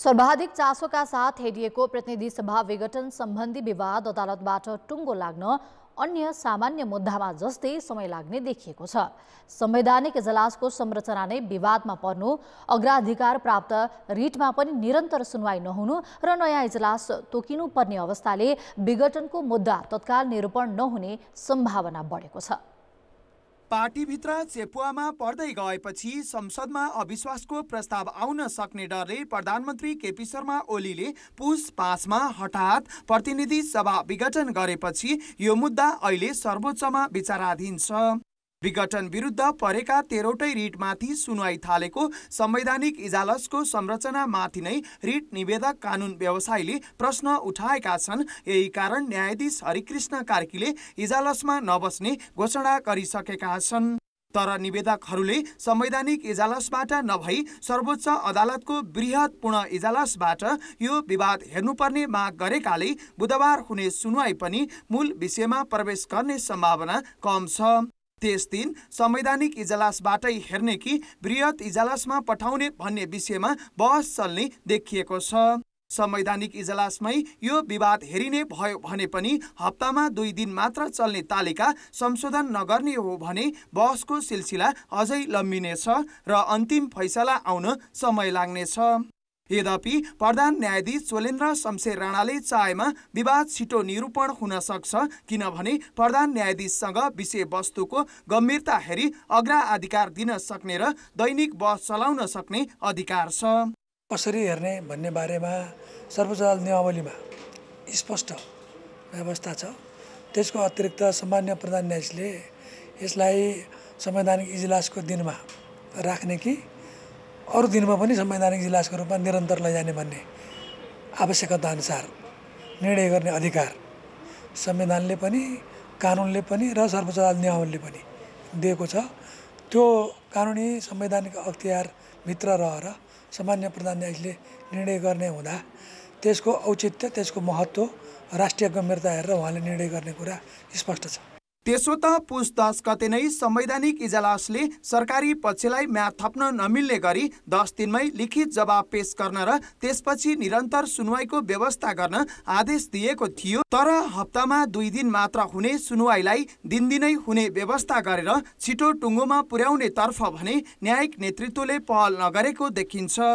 सर्वाधिक चासोका साथ हेरिएको प्रतिनिधि सभा विघटन सम्बन्धी विवाद अदालतबाट टुङ्गो लाग्न अन्य सामान्य मुद्दामा जस्तै समय लाग्ने देखिएको छ संवैधानिक इजलासको संरचना नै विवादमा पर्नु अग्राधिकार प्राप्त रिटमा पनि निरन्तर सुनवाई नहुनु र नयाँ इजलास तोकिनुपर्ने अवस्थाले विघटनको मुद्दा तत्काल निरूपण नहुने सम्भावना बढेको छ पार्टीभित्र चेपुवामा पर्दै गएपछि संसदमा अविश्वासको प्रस्ताव आउन सक्ने डरले प्रधानमन्त्री केपी शर्मा ओलीले पुस पाँचमा हठात प्रतिनिधि सभा विघटन गरेपछि यो मुद्दा अहिले सर्वोच्चमा विचाराधीन छ विघटन विरुद्ध परेका तेह्रवटै रिटमाथि सुनवाई थालेको संवैधानिक इजालसको संरचनामाथि नै रिट निवेदक कानुन व्यवसायीले प्रश्न उठाएका छन् यही कारण न्यायाधीश हरिकृष्ण कार्कीले इजालसमा नबस्ने घोषणा गरिसकेका छन् तर निवेदकहरूले संवैधानिक इजालसबाट नभई सर्वोच्च अदालतको वृहत पूर्ण इजालसबाट यो विवाद हेर्नुपर्ने माग गरेकाले बुधबार हुने सुनवाई पनि मूल विषयमा प्रवेश गर्ने सम्भावना कम छ त्यस दिन संवैधानिक इजलासबाटै हेर्ने कि वृहत इजलासमा पठाउने भन्ने विषयमा बहस चल्ने देखिएको छ संवैधानिक इजलासमै यो विवाद हेरिने भयो भने पनि हप्तामा दुई दिन मात्र चल्ने तालिका संशोधन नगर्ने हो भने बहसको सिलसिला अझै लम्बिनेछ र अन्तिम फैसला आउन समय लाग्नेछ यद्यपि प्रधान न्यायाधीश चोलेन्द्र शमशेर राणाले चाहेमा विवाद छिटो निरूपण हुन सक्छ किनभने प्रधान न्यायाधीशसँग विषयवस्तुको गम्भीरता हेरी अग्रा अधिकार दिन सक्ने र दैनिक बस चलाउन सक्ने अधिकार छ कसरी हेर्ने भन्ने बारेमा सर्वोच्च नियमावलीमा स्पष्ट व्यवस्था छ त्यसको अतिरिक्त सामान्य प्रधान न्यायाधीशले यसलाई संवैधानिक इजलासको दिनमा राख्ने कि अरू दिनमा पनि संवैधानिक इजलासको रूपमा निरन्तर लैजाने भन्ने आवश्यकता अनुसार निर्णय गर्ने अधिकार संविधानले पनि कानुनले पनि र सर्वोच्च अदालत नियमले पनि दिएको छ त्यो कानुनी संवैधानिक अख्तियारभित्र रहेर सामान्य प्रधान न्यायाधीशले निर्णय गर्ने हुँदा त्यसको औचित्य त्यसको महत्त्व राष्ट्रिय गम्भीरता हेरेर उहाँले निर्णय गर्ने कुरा स्पष्ट छ त्यसो त पुस दस गते नै संवैधानिक इजलासले सरकारी पक्षलाई म्याद थप्न नमिल्ने गरी दस दिनमै लिखित जवाब पेश गर्न र त्यसपछि निरन्तर सुनवाईको व्यवस्था गर्न आदेश दिएको थियो तर हप्तामा दुई दिन मात्र हुने सुनवाईलाई दिनदिनै हुने व्यवस्था गरेर छिटो टुङ्गोमा तर्फ भने न्यायिक नेतृत्वले पहल नगरेको देखिन्छ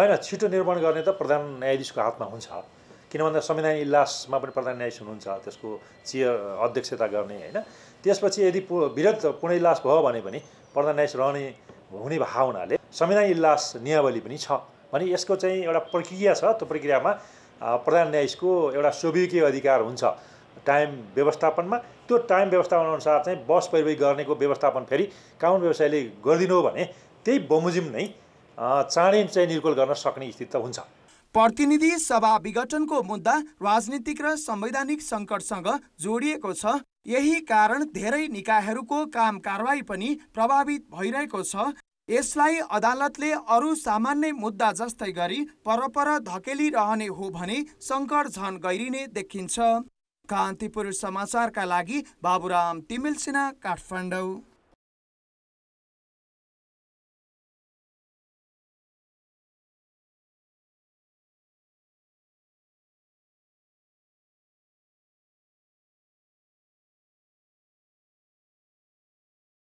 होइन छिटो निर्माण गर्ने त प्रधान न्यायाधीशको हातमा हुन्छ किन भन्दा संविधान इलासमा पनि प्रधान न्यायाधीश हुनुहुन्छ त्यसको चियर अध्यक्षता गर्ने होइन त्यसपछि यदि विरोध पूर्ण भयो भने पनि प्रधान न्यायाधीश रहने हुने भावनाले संविधान इलास नियावली पनि छ भने यसको चाहिँ एउटा प्रक्रिया छ त्यो प्रक्रियामा प्रधान न्यायाधीशको एउटा स्वविकीय अधिकार हुन्छ टाइम व्यवस्थापनमा त्यो टाइम व्यवस्थापन अनुसार चाहिँ बस परिवहन गर्नेको व्यवस्थापन फेरि काउन व्यवसायले गरिदिनु हो भने त्यही बमोजिम नै चाँडै चाहिँ निर्कोल गर्न सक्ने स्थिति त हुन्छ प्रतिनिधि सभा विघटनको मुद्दा राजनीतिक र संवैधानिक सङ्कटसँग जोडिएको छ यही कारण धेरै निकायहरूको काम कारवाही पनि प्रभावित भइरहेको छ यसलाई अदालतले अरू सामान्य मुद्दा जस्तै गरी परपर धकेलिरहने हो भने सङ्कट झन गहिरिने देखिन्छ कान्तिपुर समाचारका लागि बाबुराम तिमिलसिना काठमाडौँ